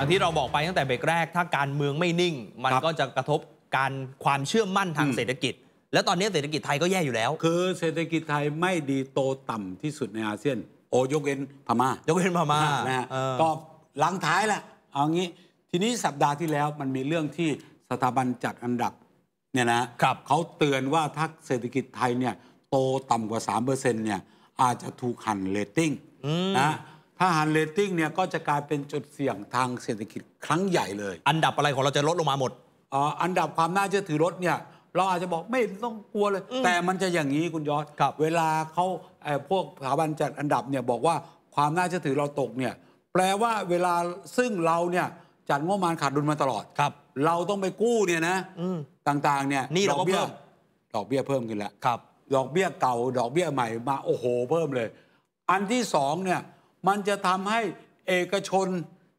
อย่างที่เราบอกไปตั้งแต่เบรกแรก ถ้าการเมืองไม่นิ่ง มันก็จะกระทบการความเชื่อมั่นทางเศรษฐกิจ แล้วตอนนี้เศรษฐกิจไทยก็แย่อยู่แล้ว คือเศรษฐกิจไทยไม่ดีโตต่ำที่สุดในอาเซียน โอยกเว้นพม่ายกเว้นพม่านะฮะก็หลังท้ายแหละเอางี้ ทีนี้สัปดาห์ที่แล้วมันมีเรื่องที่สถาบันจัดอันดับเนี่ยนะครับเขาเตือนว่าถ้าเศรษฐกิจไทยเนี่ยโตต่ำกว่า 3%เนี่ยอาจจะถูกหันเลตติ้งนะถ้าหันเลตติ้งเนี่ยก็จะกลายเป็นจุดเสี่ยงทางเศรษฐกิจครั้งใหญ่เลย อันดับอะไรของเราจะลดลงมาหมดออันดับความน่าเชื่อถือลดเนี่ย เราอาจจะบอกไม่ต้องกลัวเลย แต่มันจะอย่างนี้คุณยอดเวลาเขาพวกสถาบันจัดอันดับเนี่ยบอกว่าความน่าเชื่อถือเราตกเนี่ย แปลว่าเวลาซึ่งเราเนี่ยจัดงบประมาณขาดดุลมาตลอดครับ เราต้องไปกู้เนี่ยนะต่างๆเนี่ยนี่ดอกเบี้ยดอกเบี้ยเพิ่มขึ้นแล้วครับดอกเบี้ยเก่าดอกเบี้ยใหม่มาโอ้โหเพิ่มเลย อันที่สองเนี่ยมันจะทำให้เอกชน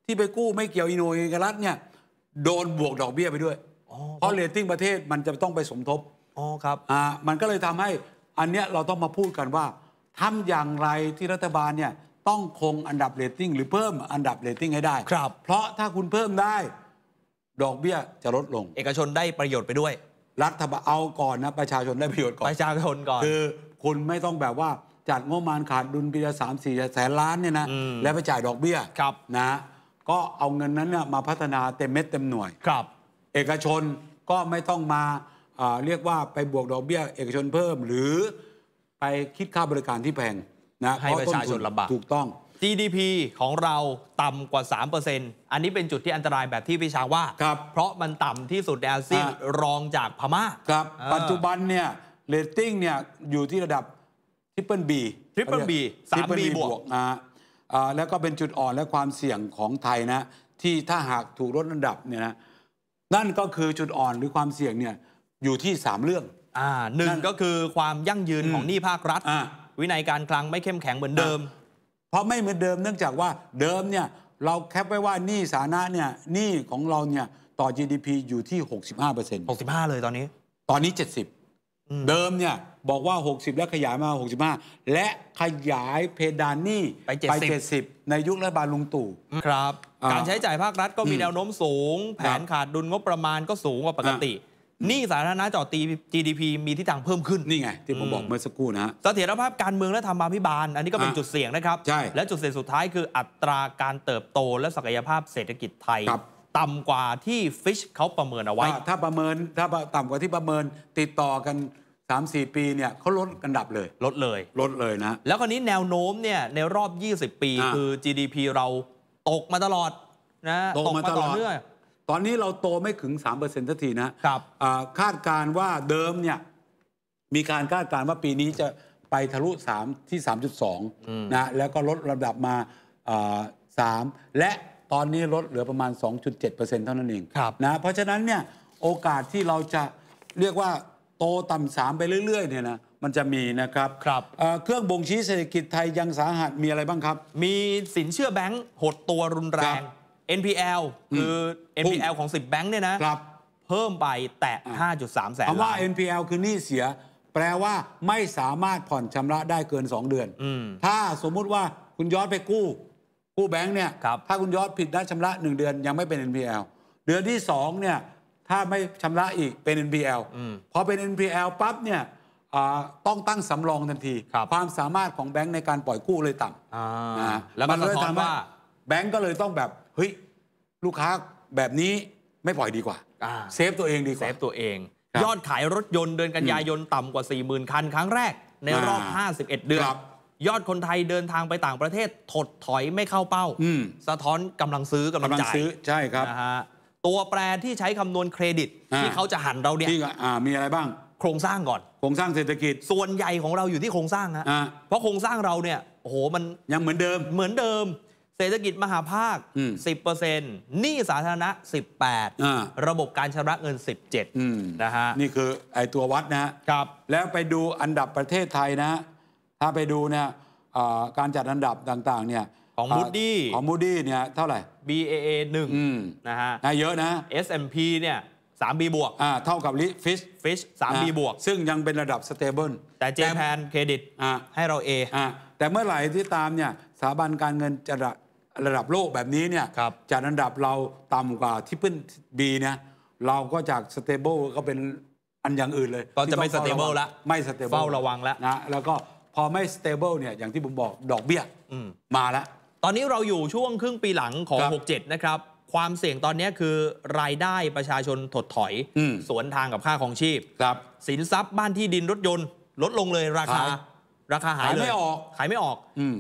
ที่ไปกู้ไม่เกี่ยวอินโนเอกรัฐเนี่ยโดนบวกดอกเบี้ยไปด้วยเพราะเรตติ้งประเทศมันจะต้องไปสมทบอ๋อครับอ่ามันก็เลยทำให้อันเนี้ยเราต้องมาพูดกันว่า ทำอย่างไรที่รัฐบาลเนี่ยต้องคงอันดับเรตติ้งหรือเพิ่มอันดับเรตติ้งให้ได้ ครับ เพราะถ้าคุณเพิ่มได้ ดอกเบี้ยจะลดลง เอกชนได้ประโยชน์ไปด้วย รัฐบาลเอาก่อนนะประชาชนได้ประโยชน์ก่อนประชาชนก่อนคือ คุณไม่ต้องแบบว่าจัดงบประมาณขาดดุลปีละสามสี่แสนล้านเนี่ยนะและไปจ่ายดอกเบี้ยนะก็เอาเงินนั้นเนี่ยมาพัฒนาเต็มเม็ดเต็มหน่วยครับ เอกชนก็ไม่ต้องมาเรียกว่าไปบวกดอกเบี้ย เอกชนเพิ่มหรือไปคิดค่าบริการที่แพงนะให้ประชาชนลำบากถูกต้อง GDP ของเราต่ำกว่า 3%อันนี้เป็นจุดที่อันตรายแบบที่พี่ชางว่า เพราะมันต่ำที่สุดในอาเซียนรองจากพม่าครับปัจจุบันเนี่ยเรตติ้งเนี่ยอยู่ที่ระดับริปเปิลบีทริปเปิลบีสามบีบวกนะแล้วก็เป็นจุดอ่อนและความเสี่ยงของไทยนะ ที่ถ้าหากถูกลดระดับเนี่ยนะ นั่นก็คือจุดอ่อนหรือความเสี่ยงเนี่ยอยู่ที่ 3 เรื่องอ่าหนึ่งก็คือความยั่งยืนของหนี้ภาครัฐ วินัยการคลังไม่เข้มแข็งเหมือนเดิม เพราะไม่เหมือนเดิมเนื่องจากว่าเดิมเนี่ยเราแคปไว้ว่าหนี้สาธารณะเนี่ยหนี้ของเราเนี่ยต่อ GDP อยู่ที่ 65% 65 เลยตอนนี้ ตอนนี้ 70เดิมเนี่ยบอกว่า 60 แล้วขยายมา 65 และขยายเพดานนี่ไป 70 70 ในยุครัฐบาลลุงตู่ครับ การใช้จ่ายภาครัฐก็มีแนวโน้มสูง แผนขาดดุลงบประมาณก็สูงกว่าปกติ นี่สาธารณะจ่อตี GDP มีทิศทางเพิ่มขึ้น นี่ไง ที่ผมบอกเมื่อสักครู่นะเสถียรภาพการเมืองและธรรมาภิบาล อันนี้ก็เป็นจุดเสี่ยงนะครับใช่และจุดเสี่ยงสุดท้ายคืออัตราการเติบโตและศักยภาพเศรษฐกิจไทยต่ำกว่าที่ฟิชเขาประเมินเอาไว้ ถ้าประเมินถ้าต่ำกว่าที่ประเมินติดต่อกัน 3-4 ปีเนี่ยเขาลดกันดับเลย ลดเลยลดเลยนะ แล้วคนนี้แนวโน้มเนี่ยในรอบ 20 ปี คือ GDP เราตกมาตลอดนะตกมาตลอดเรื่อยตอนนี้เราโตไม่ถึง3%ทันทีนะครับคาดการว่าเดิมเนี่ยมีการคาดการว่าปีนี้จะไปทะลุ3ที่3.2นะแล้วก็ลดระดับมา3และตอนนี้ลดเหลือประมาณ 2.7%เท่านั้นเองนะเพราะฉะนั้นเนี่ยโอกาสที่เราจะเรียกว่าโตต่ำสามไปเรื่อยๆเนี่ยนะมันจะมีนะครับครับเเครื่องบ่งชี้เศรษฐกิจไทยยังสาหัสมีอะไรบ้างครับ มีสินเชื่อแบงก์หดตัวรุนแรง NPL คือ NPL ของ 10 แบงก์เนี่ยนะเพิ่มไปแตะ5.3แสนล้านคำว่า NPL คือหนี้เสียแปลว่าไม่สามารถผ่อนชำระได้เกิน 2 เดือน ถ้าสมมุติว่าคุณย้อนไปกูู้้แบงค์เนี่ย ถ้าคุณยอดผิดนัดชำระ 1 เดือนยังไม่เป็น NPL เดือนที่2เนี่ยถ้าไม่ชำระอีกเป็น NPL พอเป็น NPL ปั๊บเนี่ยต้องตั้งสำรองทันที ความสามารถของแบงค์ ในการปล่อยกู้เลยต่ำ แล้วมันเลยทำว่า แบงค์ก็เลยต้องแบบเฮ้ย ลูกค้าแบบนี้ไม่ปล่อยดีกว่า เซฟตัวเองดีกว่า เซฟตัวเองยอดขายรถยนต์เดือนกันยายนต่ำกว่า 40,000 คันครั้งแรกในรอบ51 เดือนยอดคนไทยเดินทางไปต่างประเทศถดถอยไม่เข้าเป้าสะท้อนกำลังซื้อกำลังจ่ายใช่ครับนะฮะตัวแปรที่ใช้คำนวณเครดิตที่เขาจะหันเราเนี่ยมีอะไรบ้าง โครงสร้างก่อน โครงสร้างเศรษฐกิจส่วนใหญ่ของเราอยู่ที่โครงสร้างฮะเพราะโครงสร้างเราเนี่ยโอ้โหมันยังเหมือนเดิม เหมือนเดิม เศรษฐกิจมหาภาค 10%หนี้สาธารณะ18 ระบบการชำระเงิน 17นะฮะนี่คือไอตัววัดนะครับแล้วไปดูอันดับประเทศไทยนะถ้าไปดูเนี่ยการจัดอันดับต่างๆเนี่ยของมูดดี้ของมูดดี้เนี่ยเท่าไหร่ BAA 1นะฮะเยอะนะ S&P เนี่ยสามบีบวกเท่ากับลิฟิชฟิชสามบีบวกซึ่งยังเป็นระดับสเตเบิลแต่เจแพนเครดิตให้เรา A อแต่เมื่อไหร่ที่ตามเนี่ยสถาบันการเงินจะระดับโลกแบบนี้เนี่ยจัดอันดับเราต่ำกว่าที่พึ่งบีเนี่ยเราก็จากสเตเบิลก็เป็นอันอย่างอื่นเลย ก็จะไม่สเตเบิลละไม่สเตเบิลเฝ้าระวังแล้วนะแล้วก็พอไม่สเตเบิลเนี่ยอย่างที่ผมบอกดอกเบี้ยมาแล้วตอนนี้เราอยู่ช่วงครึ่งปีหลังของ 67 นะครับ ความเสี่ยงตอนนี้คือรายได้ประชาชนถดถอย สวนทางกับค่าของชีพ ครับ สินทรัพย์บ้านที่ดินรถยนต์ ลดลงเลยราคา ราคาหายเลยขายไม่ออกขายไม่ออก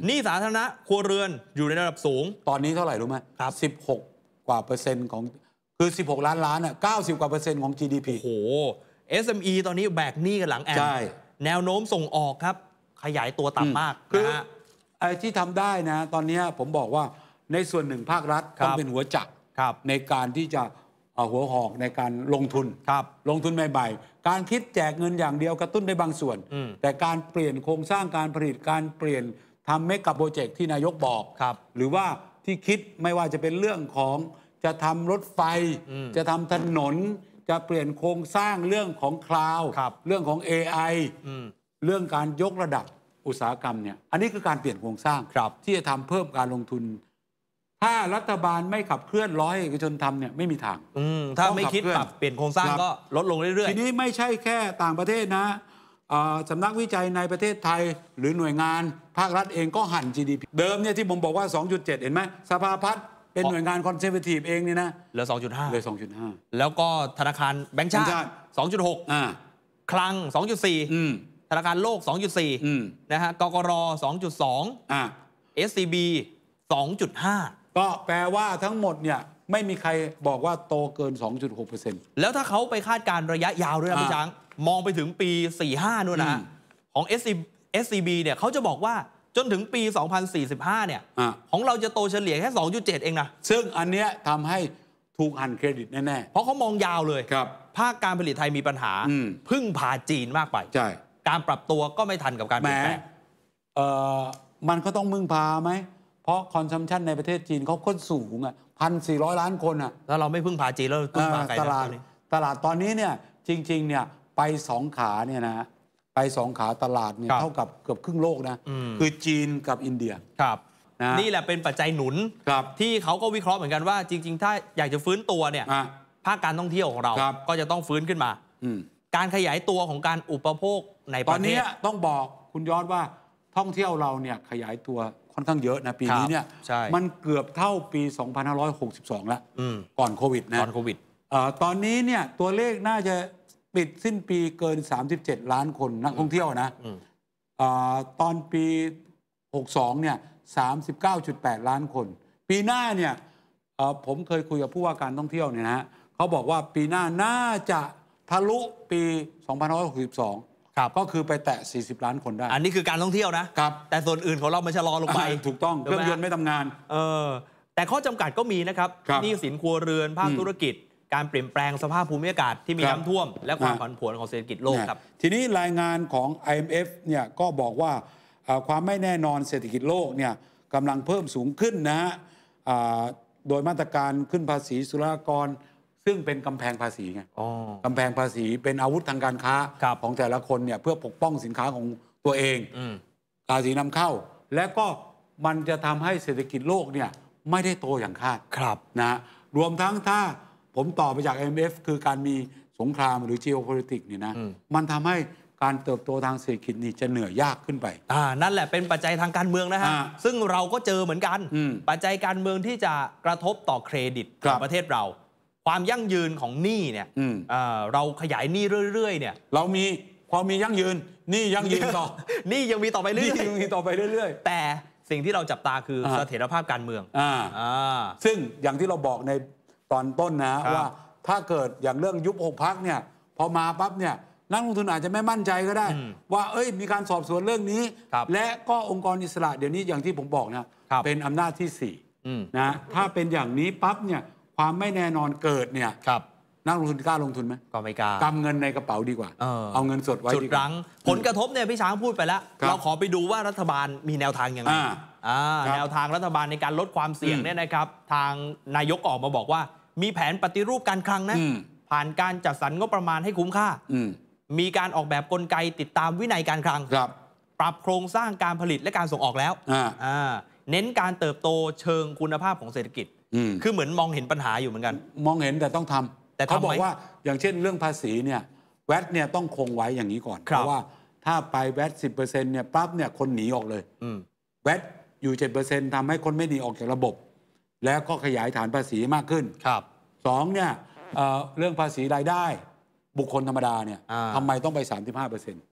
นี่สาธารณะครัวเรือนอยู่ในระดับสูง ตอนนี้เท่าไหร่รู้ไหมครับ16 กว่าเปอร์เซ็นต์ของคือ 16 ล้านล้านอ่ะ90กว่าเปอร์เซ็นต์ของ GDP โอ้โห SME ตอนนี้แบกหนี้กันหลังแอนแนวโน้มส่งออกครับขยายตัวต่ำมากคือนะฮะไอ้ที่ทำได้นะ ตอนนี้ผมบอกว่าในส่วนหนึ่งภาครัฐต้องเป็นหัวจักรครับ ในการที่จะหัวหอกในการลงทุนครับลงทุนใหม่ ๆ การคิดแจกเงินอย่างเดียวกระตุ้นได้บางส่วน แต่การเปลี่ยนโครงสร้างการผลิตการเปลี่ยนทำเมกะโปรเจกต์ที่นายกบอกครับ หรือว่าที่คิดไม่ว่าจะเป็นเรื่องของจะทำรถไฟ จะทำถนนจะเปลี่ยนโครงสร้างเรื่องของคลาวด์เรื่องของ AI เรื่องการยกระดับอุตสาหกรรมเนี่ยอันนี้คือการเปลี่ยนโครงสร้างรบที่จะทำเพิ่มการลงทุน ถ้ารัฐบาลไม่ขับเคลื่อนร้อยเอกชนทำเนี่ยไม่มีทางถ้าไม่คิดปรับเปลี่ยนโครงสร้าง ก็ลดลงเรื่อยๆทีนี้ไม่ใช่แค่ต่างประเทศนะสำนักวิจัยในประเทศไทยหรือหน่วยงานภาครัฐเองก็หัน GDP เดิมเนี่ยที่ผมบอกว่า 2.7 เห็นไหมสภาพัฒน์เป็นหน่วยงานคอนเซอร์เวทีฟเองนี่นะเหลือ2.5เหลือ 2.5 แล้วก็ธนาคารแบงก์ชาติ2.6คลัง 2.4ธนาคารโลก 2.4 นะฮะ กกร 2.2 SCB 2.5 ก็แปลว่าทั้งหมดเนี่ย ไม่มีใครบอกว่าโตเกิน 2.6%แล้วถ้าเขาไปคาดการระยะยาวด้วยนะพี่ช้าง มองไปถึงปี 45 นู่นนะ ของ SCB เนี่ยเขาจะบอกว่าจนถึงปี 2045 เนี่ยอของเราจะโตเฉลี่ยแค่ 2.7 เองนะ ซึ่งอันเนี้ยทำให้ ถูกหันเครดิตแน่ๆ เพราะเขามองยาวเลย ครับ ภาคการผลิตไทยมีปัญหาพึ่งพาจีนมากไปใช่การปรับตัวก็ไม่ทันกับการเปลี่ยนแปลงมันก็ต้องมึงพาไหม เพราะคอนซัมชันในประเทศจีนเขาคอนสูงอ่ะพันสี่ร้อยล้านคนอ่ะถ้าเราไม่พึ่งพาจีนแล้วพึ่งพาใครตลาดตลาดตอนนี้เนี่ยจริงๆเนี่ยไปสองขาเนี่ยนะไปสองขาตลาดเนี่ยเท่ากับเกือบครึ่งโลกนะ คือจีนกับอินเดียครับนะนี่แหละเป็นปัจจัยหนุนที่เขาก็วิเคราะห์เหมือนกันว่า จริง ๆ ถ้าอยากจะฟื้นตัวเนี่ยภาคการท่องเที่ยวของเราก็จะต้องฟื้นขึ้นมาการขยายตัวของการอุปโภคในปตอนระเทนี้ศต้องบอกคุณยอดว่าท่องเที่ยวเราเนี่ยขยายตัวค่อนข้างเยอะนะปีนี้เนี่ยมันเกือบเท่าปี 2562แล้วก่อนโควิดนะก่อนโควิดตอนนี้เนี่ยตัวเลขน่าจะปิดสิ้นปีเกิน 37 ล้านคนนักท่องเที่ยวนะออตอนปี 62 เนี่ย 39.8 ล้านคน ปีหน้าเนี่ยผมเคยคุยกับผู้ว่าการท่องเที่ยวเนี่ยนะฮะเขาบอกว่าปีหน้าน่าจะทะลุปี 2562ครับก็คือไปแตะ 40 ล้านคนได้ อันนี้คือการท่องเที่ยวนะครับแต่ส่วนอื่นของเรา มันชะลอลงไป ถูกต้องเครื่องยนต์ไม่ทำงานเออแต่ข้อจำกัดก็มีนะครับ นี่สินครัวเรือนภาคธุรกิจ การเปลี่ยนแปลงสภาพภูมิอากาศที่มีน้ำท่วม และความผันผวนของเศรษฐกิจโลกครับ ทีนี้รายงานของ IMF เนี่ยก็บอกว่าความไม่แน่นอนเศรษฐกิจโลกเนี่ยกำลังเพิ่มสูงขึ้นนะฮะโดยมาตรการขึ้นภาษีสุรากรซึ่งเป็นกำแพงภาษีไงกำแพงภาษีเป็นอาวุธทางการค้าคของแต่ละคนเนี่ยเพื่อปกป้องสินค้าของตัวเองภาษีนำเข้า และก็มันจะทำให้เศรษฐกิจโลกเนี่ยไม่ได้โตอย่างคาดครับนะฮะรวมทั้งถ้าผมต่อไปจาก IMF คือการมีสงครามหรือ geopolitics เนี่ยนะ มันทำให้การเติบโตทางเศรษฐกิจนี่จะเหนื่อยยากขึ้นไปอ่านั่นแหละเป็นปัจจัยทางการเมืองนะฮะซึ่งเราก็เจอเหมือนกัน ปัจจัยการเมืองที่จะกระทบต่อเครดิตของประเทศเราความยั่งยืนของหนี้เนี่ยเราขยายหนี้เรื่อย ๆ เนี่ย เรามีความมียั่งยืนหนี้ยั่งยืนต่อหนี้ยังมีต่อไปเรื่อยๆยังมีต่อไปเรื่อย ๆ แต่สิ่งที่เราจับตาคือเสถียรภาพการเมืองซึ่งอย่างที่เราบอกในตอนต้นนะว่า ถ้าเกิดอย่างเรื่องยุบหกพักเนี่ยพอมาปั๊บเนี่ยนักลงทุนอาจจะไม่มั่นใจก็ได้ ว่าเอ้ยมีการสอบสวนเรื่องนี้และก็องค์กรอิสระ เดี๋ยวนี้อย่างที่ผมบอกนะเป็นอำนาจที่4นะถ้าเป็นอย่างนี้ปั๊บเนี่ยความไม่แน่นอนเกิดเนี่ยครับนักลงทุนกล้าลงทุนไหมก็ไม่กล้ากำเงินในกระเป๋าดีกว่า เอาเงินสดไว้จุดรั้ง ผลกระทบเนี่ยพี่ช้างพูดไปแล้ว เราขอไปดูว่ารัฐบาลมีแนวทางยังไงแนวทางรัฐบาลในการลดความเสี่ยงเนี่ยนะครับทางนายกออกมาบอกว่า มีแผนปฏิรูปการคลังนะผ่านการจัดสรรงบประมาณให้คุ้มค่ามีการออกแบบกลไกติดตามวินัยการคลังครับ ปรับโครงสร้างการผลิตและการส่งออกแล้วเน้นการเติบโตเชิงคุณภาพของเศรษฐกิจคือเหมือนมองเห็นปัญหาอยู่เหมือนกัน มองเห็นแต่ต้องทำ แต่เขาบอกว่าอย่างเช่นเรื่องภาษีเนี่ยแวดเนี่ยต้องคงไว้อย่างนี้ก่อนเพราะว่าถ้าไปแวดสิบเปอร์เซ็นต์เนี่ยปั๊บเนี่ยคนหนีออกเลยแวดอยู่เจ็ดเปอร์เซ็นต์ทำให้คนไม่หนีออกจากระบบ แล้วก็ขยายฐานภาษีมากขึ้นครับสองเนี่ยเเรื่องภาษีรายได้ บุคคลธรรมดาเนี่ยทำไมต้องไปสสาามิบห้เเปอร์ซ็นต์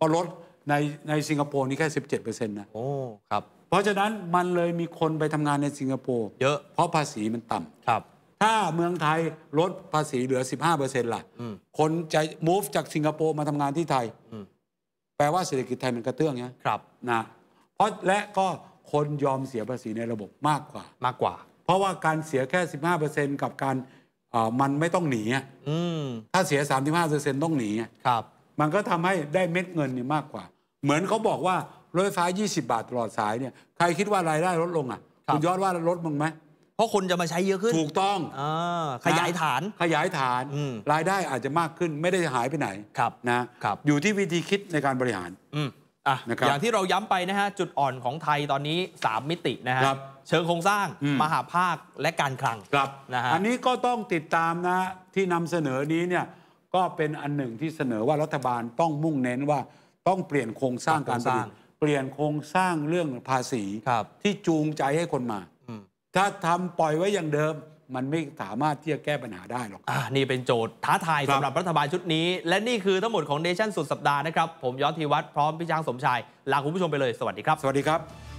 ก็ลดในในสิงคโปร์นี่แค่สิบเเเจ็็ดปอร์ซนต์นะโอ้ครับเพราะฉะนั้นมันเลยมีคนไปทำงานในสิงคโปร์เยอะเพราะภาษีมันต่ำครับ ถ้าเมืองไทยลดภาษีเหลือ 15%ล่ะคนจะ move จากสิงคโปร์มาทำงานที่ไทย แปลว่าเศรษฐกิจไทยมันกระเตื้องนยครับ นะ เพราะและก็คนยอมเสียภาษีในระบบมากกว่า มากกว่า เพราะว่าการเสียแค่ 15%กับการมันไม่ต้องหนี ถ้าเสีย 35%ต้องหนีครับมันก็ทำให้ได้เม็ดเงินนี่มากกว่า เหมือนเขาบอกว่ารถไฟฟ้า20 บาทตลอดสายเนี่ย ใครคิดว่ารายได้ลดลงอ่ะ คุณยอดว่าลดมึงไหม เพราะคนจะมาใช้เยอะขึ้น ถูกต้องอขยายฐาน ขยายฐาน รายได้อาจจะมากขึ้น ไม่ได้หายไปไหนครับนะครับอยู่ที่วิธีคิดในการบริหารอ่ะอย่างที่เราย้ำไปนะฮะ จุดอ่อนของไทยตอนนี้ 3 มิตินะฮะ เชิงโครงสร้าง มหาภาค และการคลังครับนะฮะอันนี้ก็ต้องติดตามนะ ที่นำเสนอนี้เนี่ย ก็เป็นอันหนึ่งที่เสนอว่ารัฐบาลต้องมุ่งเน้นว่าต้องเปลี่ยนโครงสร้างการผลิตปลี่ยนโครงสร้างเรื่องภาษีที่จูงใจให้คนมาถ้าทำปล่อยไว้อย่างเดิมมันไม่สามารถที่จะแก้ปัญหาได้หรอกอนี่เป็นโจทย์ท้าทายสำหรับรัฐบาลชุดนี้ และนี่คือทั้งหมดของเดชั่นสุดสัปดาห์นะครับ ผมยอดธีวัฒน์พร้อมพี่ช้างสมชาย ลาคุณผู้ชมไปเลยสวัสดีครับ สวัสดีครับ